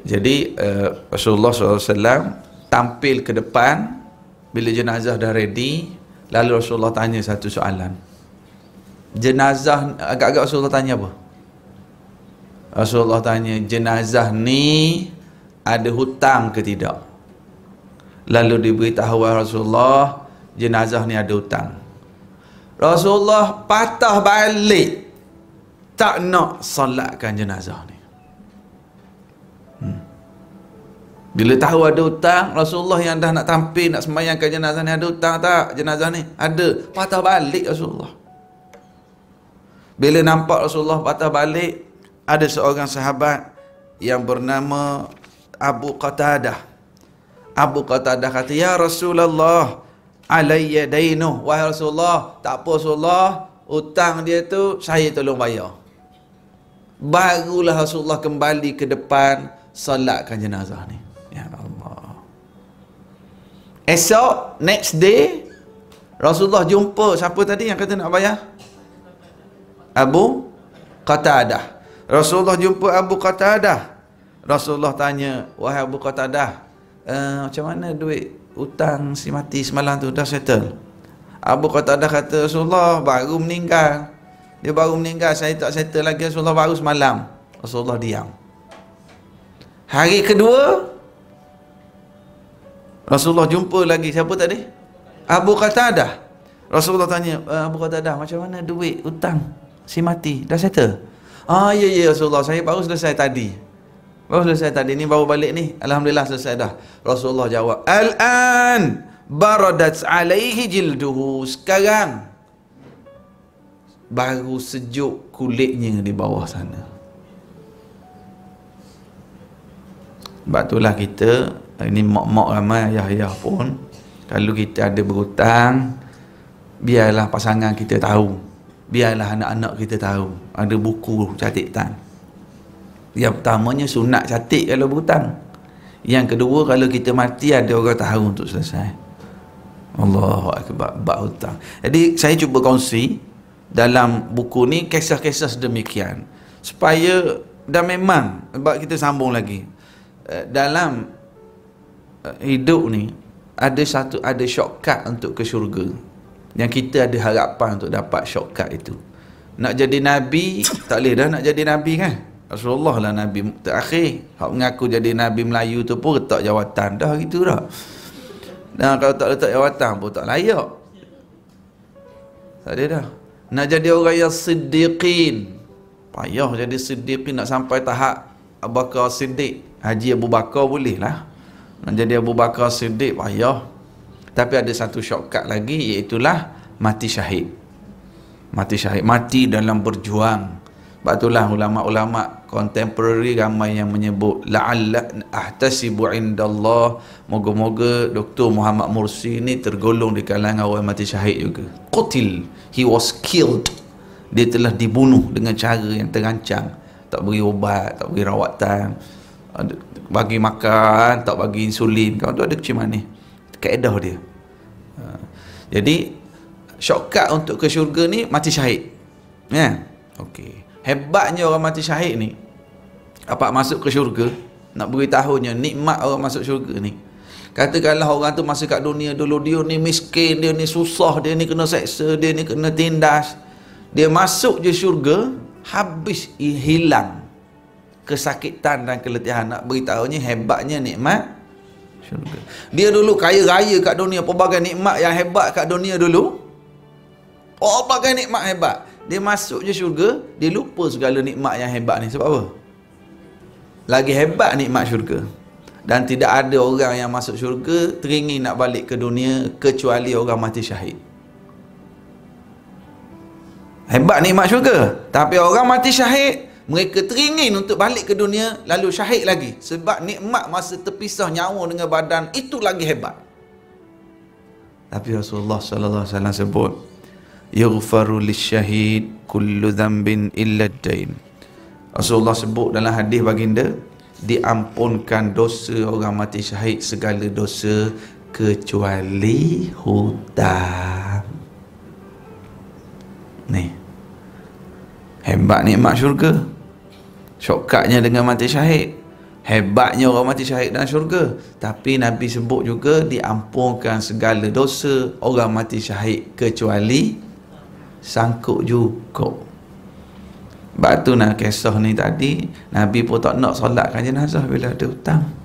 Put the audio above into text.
Jadi uh, Rasulullah SAW tampil ke depan bila jenazah dah ready lalu Rasulullah tanya satu soalan jenazah agak-agak Rasulullah tanya apa Rasulullah tanya jenazah ni ada hutang ke tidak lalu diberitahu Rasulullah jenazah ni ada hutang Rasulullah patah balik tak nak solatkan jenazah ni Bila tahu ada hutang, Rasulullah yang dah nak tampil, nak semayangkan jenazah ni, ada hutang tak jenazah ni? Ada. Patah balik Rasulullah. Bila nampak Rasulullah patah balik, ada seorang sahabat yang bernama Abu Qatadah. Abu Qatadah kata, Ya Rasulullah, alaiya dainu. Wahai Rasulullah, tak apa Rasulullah, hutang dia tu saya tolong bayar. Barulah Rasulullah kembali ke depan, salatkan jenazah ni. Esok next day Rasulullah jumpa siapa tadi yang kata nak bayar? Abu Qatadah. Rasulullah jumpa Abu Qatadah. Rasulullah tanya, "Wahai Abu Qatadah, uh, macam mana duit hutang si mati semalam tu dah settle?" Abu Qatadah kata, "Rasulullah baru meninggal. Dia baru meninggal, saya tak settle lagi Rasulullah baru semalam." Rasulullah diam. Hari kedua, Rasulullah jumpa lagi siapa tadi? Abu Qatadah. Rasulullah tanya, eh, Abu Qatadah macam mana duit hutang si mati? Dah settle? Ah, ya, ya Rasulullah. Saya baru selesai tadi. Baru selesai tadi. Ni baru balik ni. Alhamdulillah selesai dah. Rasulullah jawab, Al-an baradat alaihi jilduhu. Sekarang, baru sejuk kulitnya di bawah sana. Sebab itulah kita ini mak-mak ramai ayah-ayah pun kalau kita ada berhutang biarlah pasangan kita tahu biarlah anak-anak kita tahu ada buku catatan yang pertamanya sunat catat kalau berhutang yang kedua kalau kita mati ada orang tahu untuk selesai Allah, akbar bab jadi saya cuba kongsi dalam buku ni kisah-kisah sedemikian supaya dan memang sebab kita sambung lagi eh, dalam Eh, hidup ni ada satu ada shortcut untuk ke syurga yang kita ada harapan untuk dapat shortcut itu nak jadi nabi tak boleh dah nak jadi nabi kan Rasulullah lah nabi terakhir hak mengaku jadi nabi Melayu tu pun letak jawatan dah gitu dah dan kalau tak letak jawatan pun tak layak tak boleh dah nak jadi orang yang siddiqin payah jadi siddiqin nak sampai tahap Abu Bakar Siddiq Haji Abu Bakar boleh lah jadi Abu Bakar Siddiq payah. Ya. Tapi ada satu shortcut lagi iaitu mati syahid. Mati syahid, mati dalam berjuang. Sebab itulah ulama-ulama contemporary ramai yang menyebut la'alla ahtasibu indallah. Moga-moga Dr. Muhammad Mursi ni tergolong di kalangan orang mati syahid juga. Qutil, he was killed. Dia telah dibunuh dengan cara yang terancang. Tak beri ubat, tak beri rawatan bagi makan, tak bagi insulin, kau tu ada kecil manis. Kaedah dia. Ha. Jadi shortcut untuk ke syurga ni mati syahid. Ya. Yeah. Okey. Hebatnya orang mati syahid ni apa masuk ke syurga nak beritahunya nikmat orang masuk syurga ni. Katakanlah orang tu masih kat dunia dulu dia ni miskin, dia ni susah, dia ni kena seksa, dia ni kena tindas. Dia masuk je syurga, habis hilang kesakitan dan keletihan nak beritahu ni hebatnya nikmat syurga dia dulu kaya raya kat dunia pelbagai nikmat yang hebat kat dunia dulu oh, pelbagai nikmat hebat dia masuk je syurga dia lupa segala nikmat yang hebat ni sebab apa lagi hebat nikmat syurga dan tidak ada orang yang masuk syurga teringin nak balik ke dunia kecuali orang mati syahid hebat nikmat syurga tapi orang mati syahid mereka teringin untuk balik ke dunia lalu syahid lagi sebab nikmat masa terpisah nyawa dengan badan itu lagi hebat tapi Rasulullah sallallahu alaihi wasallam sebut yaghfaru lisyahid kullu dhanbin illa ad-dain Rasulullah sebut dalam hadis baginda diampunkan dosa orang mati syahid segala dosa kecuali hutang ni hebat nikmat syurga Shortcutnya dengan mati syahid Hebatnya orang mati syahid dalam syurga Tapi Nabi sebut juga Diampungkan segala dosa Orang mati syahid kecuali Sangkut juga Sebab tu nak kisah ni tadi Nabi pun tak nak solatkan jenazah Bila ada hutang